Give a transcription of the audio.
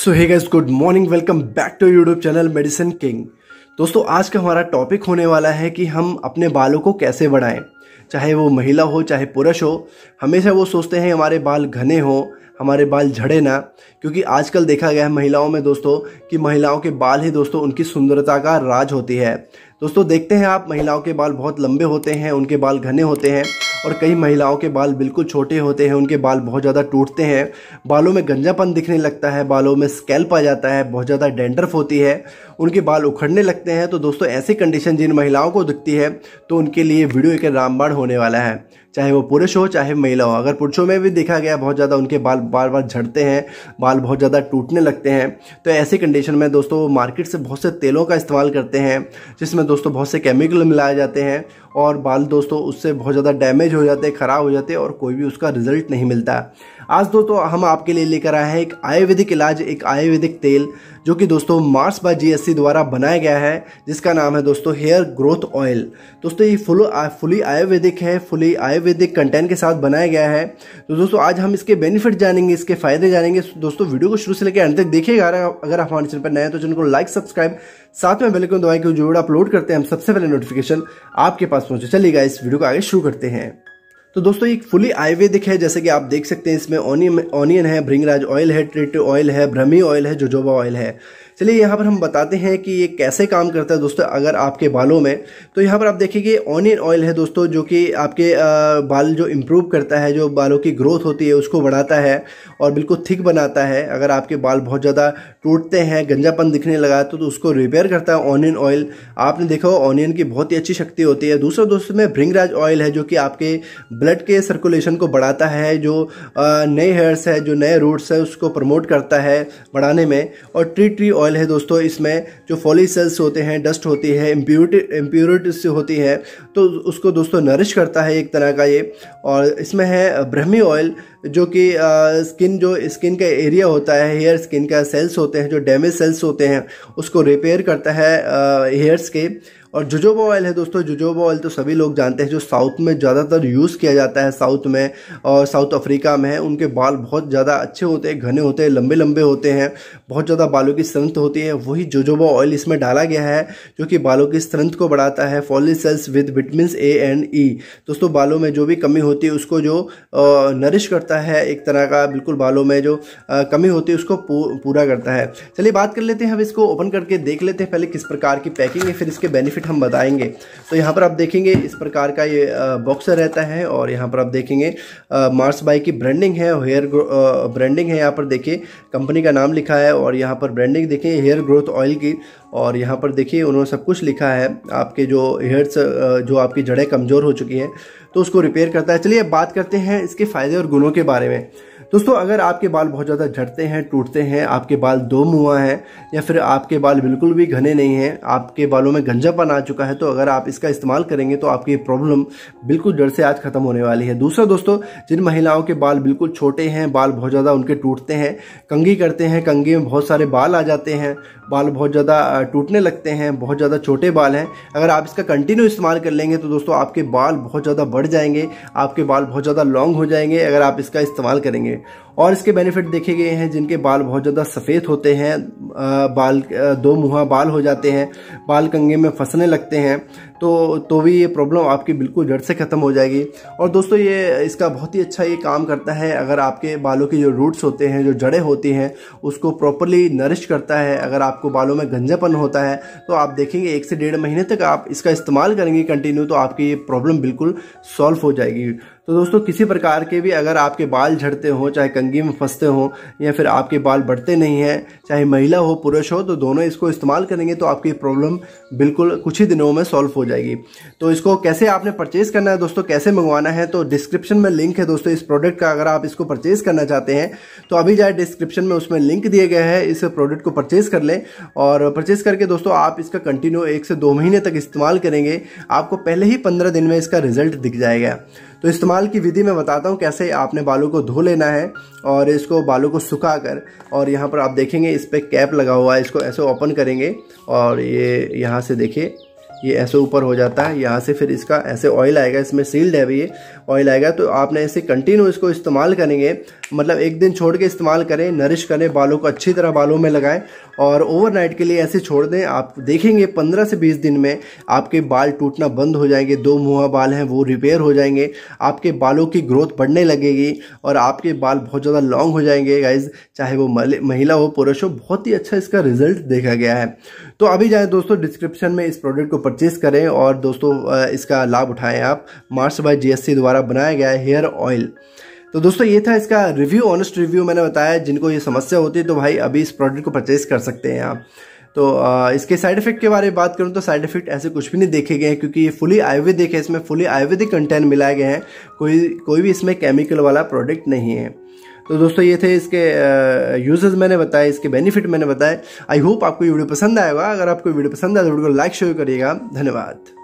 so hey guys good morning welcome back to YouTube channel medicine king दोस्तों आज का हमारा टॉपिक होने वाला है कि हम अपने बालों को कैसे बढ़ाएं चाहे वो महिला हो चाहे पुरुष हो हमेशा वो सोचते हैं हमारे बाल घने हो हमारे बाल झड़े ना क्योंकि आजकल देखा गया है महिलाओं में दोस्तों कि महिलाओं के बाल ही दोस्तों उनकी सुंदरता का राज होती है दोस्तों देखते हैं आप महिलाओं के बाल बहुत लंबे होते हैं उनके बाल घने होते हैं और कई महिलाओं के बाल बिल्कुल छोटे होते हैं उनके बाल बहुत ज़्यादा टूटते हैं बालों में गंजापन दिखने लगता है बालों में स्कैल्प आ जाता है बहुत ज़्यादा डेंडरफ होती है उनके बाल उखड़ने लगते हैं तो दोस्तों ऐसी कंडीशन जिन महिलाओं को दिखती है तो उनके लिए वीडियो एक रामबाण होने वाला है चाहे वो पुरुष हो चाहे महिला हो अगर पुरुषों में भी देखा गया बहुत ज़्यादा उनके बाल बार बार झड़ते हैं बाल बहुत ज़्यादा टूटने लगते हैं तो ऐसी कंडीशन में दोस्तों वो मार्केट से बहुत से तेलों का इस्तेमाल करते हैं जिसमें दोस्तों बहुत से केमिकल मिलाए जाते हैं और बाल दोस्तों उससे बहुत ज़्यादा डैमेज हो जाते हैं ख़राब हो जाते और कोई भी उसका रिजल्ट नहीं मिलता आज दोस्तों हम आपके लिए लेकर आए हैं एक आयुर्वेदिक इलाज एक आयुर्वेदिक तेल जो कि दोस्तों मार्स बाय जीएससी द्वारा बनाया गया है जिसका नाम है दोस्तों हेयर ग्रोथ ऑयल दोस्तों ये फुल फुली आयुर्वेदिक है फुली आयुर्वेदिक कंटेंट के साथ बनाया गया है तो दोस्तों आज हम इसके बेनिफिट जानेंगे इसके फायदे जानेंगे दोस्तों वीडियो को शुरू से लेकर अंत तक देखिएगा अगर आप हमारे चैनल पर नए तो चैनल को लाइक सब्सक्राइब साथ में बेलकन दवाई को जो अपलोड करते हैं हम सबसे पहले नोटिफिकेशन आपके पास पहुंचे चलिएगा इस वीडियो को आगे शुरू करते हैं तो दोस्तों एक फुली आयुर्वेदिक है जैसे कि आप देख सकते हैं इसमें ऑनियन ऑनियन है भृंगराज ऑयल है ट्रिट ऑयल है भ्रमी ऑयल है जोजोबा ऑयल है चलिए यहाँ पर हम बताते हैं कि ये कैसे काम करता है दोस्तों अगर आपके बालों में तो यहाँ पर आप देखिए ऑनियन ऑयल है दोस्तों जो कि आपके बाल जो इम्प्रूव करता है जो बालों की ग्रोथ होती है उसको बढ़ाता है और बिल्कुल थिक बनाता है अगर आपके बाल बहुत ज़्यादा टूटते हैं गंजापन दिखने लगा तो, तो उसको रिपेयर करता है ऑनियन ऑयल आपने देखा हो ऑनियन की बहुत ही अच्छी शक्ति होती है दूसरा दोस्तों में भृंगराज ऑयल है जो कि आपके ब्लड के सर्कुलेशन को बढ़ाता है जो नए हेयर्स है जो नए रूट्स है उसको प्रमोट करता है बढ़ाने में और ट्री ट्री ऑयल ऑयल है दोस्तों इसमें जो फॉली सेल्स होते हैं डस्ट होती है इम्प्योरिटी से होती है तो उसको दोस्तों नरिश करता है एक तरह का ये और इसमें है ब्रह्मी ऑयल जो कि स्किन जो स्किन का एरिया होता है हेयर स्किन का सेल्स होते हैं जो डैमेज सेल्स होते हैं उसको रिपेयर करता है हेयर्स के और जुजोबा ऑयल है दोस्तों जुजोबा ऑयल तो सभी लोग जानते हैं जो साउथ में ज़्यादातर यूज़ किया जाता है साउथ में और साउथ अफ्रीका में उनके बाल बहुत ज़्यादा अच्छे होते हैं घने होते हैं लंबे लंबे होते हैं बहुत ज़्यादा बालों की स्ट्रेंथ होती है वही जुजोबा ऑयल इसमें डाला गया है जो कि बालों की स्ट्रेंथ को बढ़ाता है follicles with vitamin A and E दोस्तों बालों में जो भी कमी होती है उसको जो नरिश करता है एक तरह का बिल्कुल बालों में जो कमी होती है उसको पूरा करता है चलिए बात कर लेते हैं हम इसको ओपन करके देख लेते हैं पहले किस प्रकार की पैकिंग है फिर इसके बेनिफिट बेनिफिट हम बताएंगे तो यहाँ पर आप देखेंगे इस प्रकार का ये बॉक्सर रहता है और यहाँ पर आप देखेंगे मार्स बाइक की ब्रांडिंग है हेयर ब्रांडिंग है यहाँ पर देखिए कंपनी का नाम लिखा है और यहाँ पर ब्रांडिंग देखिए हेयर ग्रोथ ऑयल की और यहाँ पर देखिए उन्होंने सब कुछ लिखा है आपके जो हेयर्स जो आपकी जड़ें कमज़ोर हो चुकी हैं तो उसको रिपेयर करता है चलिए अब बात करते हैं इसके फ़ायदे और गुणों के बारे में दोस्तों अगर आपके बाल बहुत ज़्यादा झड़ते हैं टूटते हैं आपके बाल दो मुआ हैं या फिर आपके बाल बिल्कुल भी घने नहीं हैं आपके बालों में गंजापन आ चुका है तो अगर आप इसका इस्तेमाल करेंगे तो आपकी प्रॉब्लम बिल्कुल जड़ से आज ख़त्म होने वाली है दूसरा दोस्तों जिन महिलाओं के बाल बिल्कुल छोटे हैं बाल बहुत ज़्यादा उनके टूटते हैं कंगी करते हैं कंगी में बहुत सारे बाल आ जाते हैं बाल बहुत ज़्यादा टूटने लगते हैं बहुत ज़्यादा छोटे बाल हैं अगर आप इसका कंटिन्यू इस्तेमाल कर लेंगे तो दोस्तों आपके बाल बहुत ज़्यादा बढ़ जाएंगे आपके बाल बहुत ज़्यादा लॉन्ग हो जाएंगे अगर आप इसका इस्तेमाल करेंगे और इसके बेनिफिट देखे गए हैं जिनके बाल बहुत ज़्यादा सफ़ेद होते हैं बाल दो मुहा बाल हो जाते हैं बाल कंगे में फंसने लगते हैं तो तो भी ये प्रॉब्लम आपकी बिल्कुल जड़ से ख़त्म हो जाएगी और दोस्तों ये इसका बहुत ही अच्छा ये काम करता है अगर आपके बालों के जो रूट्स होते हैं जो जड़ें होती हैं उसको प्रॉपरली नरिश करता है अगर आपको बालों में गंजापन होता है तो आप देखेंगे एक से डेढ़ महीने तक आप इसका इस्तेमाल करेंगे कंटिन्यू तो आपकी ये प्रॉब्लम बिल्कुल सॉल्व हो जाएगी तो दोस्तों किसी प्रकार के भी अगर आपके बाल झड़ते हों चाहे कंगी में फंसते हों या फिर आपके बाल बढ़ते नहीं हैं चाहे महिला हो पुरुष हो तो दोनों इसको इस्तेमाल करेंगे तो आपकी प्रॉब्लम बिल्कुल कुछ ही दिनों में सॉल्व हो जाएगी तो इसको कैसे आपने परचेज़ करना है दोस्तों कैसे मंगवाना है तो डिस्क्रिप्शन में लिंक है दोस्तों इस प्रोडक्ट का अगर आप इसको परचेज़ करना चाहते हैं तो अभी जाए डिस्क्रिप्शन में उसमें लिंक दिए गए हैं इस प्रोडक्ट को परचेज़ कर लें और परचेज़ करके दोस्तों आप इसका कंटिन्यू एक से दो महीने तक इस्तेमाल करेंगे आपको पहले ही पंद्रह दिन में इसका रिजल्ट दिख जाएगा तो इस्तेमाल की विधि मैं बताता हूँ कैसे आपने बालों को धो लेना है और इसको बालों को सुखा कर और यहाँ पर आप देखेंगे इस पर कैप लगा हुआ है इसको ऐसे ओपन करेंगे और ये यहाँ से देखिए ये ऐसे ऊपर हो जाता है यहाँ से फिर इसका ऐसे ऑयल आएगा इसमें सील्ड है भी ये ऑयल आएगा तो आपने ऐसे कंटिन्यू इसको इस्तेमाल करेंगे मतलब एक दिन छोड़ के इस्तेमाल करें नरिश करें बालों को अच्छी तरह बालों में लगाएं और ओवरनाइट के लिए ऐसे छोड़ दें आप देखेंगे पंद्रह से बीस दिन में आपके बाल टूटना बंद हो जाएंगे दो मुहा बाल हैं वो रिपेयर हो जाएंगे आपके बालों की ग्रोथ बढ़ने लगेगी और आपके बाल बहुत ज़्यादा लॉन्ग हो जाएंगे गाइज चाहे वो महिला हो पुरुष हो बहुत ही अच्छा इसका रिजल्ट देखा गया है तो अभी जाए दोस्तों डिस्क्रिप्शन में इस प्रोडक्ट को परचेज करें और दोस्तों इसका लाभ उठाएं आप मार्स बाय जीएससी द्वारा बनाया गया है हेयर ऑयल तो दोस्तों ये था इसका रिव्यू ऑनेस्ट रिव्यू मैंने बताया जिनको ये समस्या होती है तो भाई अभी इस प्रोडक्ट को परचेज कर सकते हैं आप तो इसके साइड इफेक्ट के बारे में बात करूँ तो साइड इफेक्ट ऐसे कुछ भी नहीं देखे गए हैं क्योंकि ये फुली आयुर्वेदिक है इसमें फुली आयुर्वेदिक कंटेंट मिलाए गए हैं कोई कोई भी इसमें केमिकल वाला प्रोडक्ट नहीं है तो दोस्तों ये थे इसके यूज़र्स मैंने बताए इसके बेनिफिट मैंने बताए आई होप आपको ये वीडियो पसंद आएगा अगर आपको वीडियो पसंद आए तो वीडियो को लाइक शेयर करिएगा धन्यवाद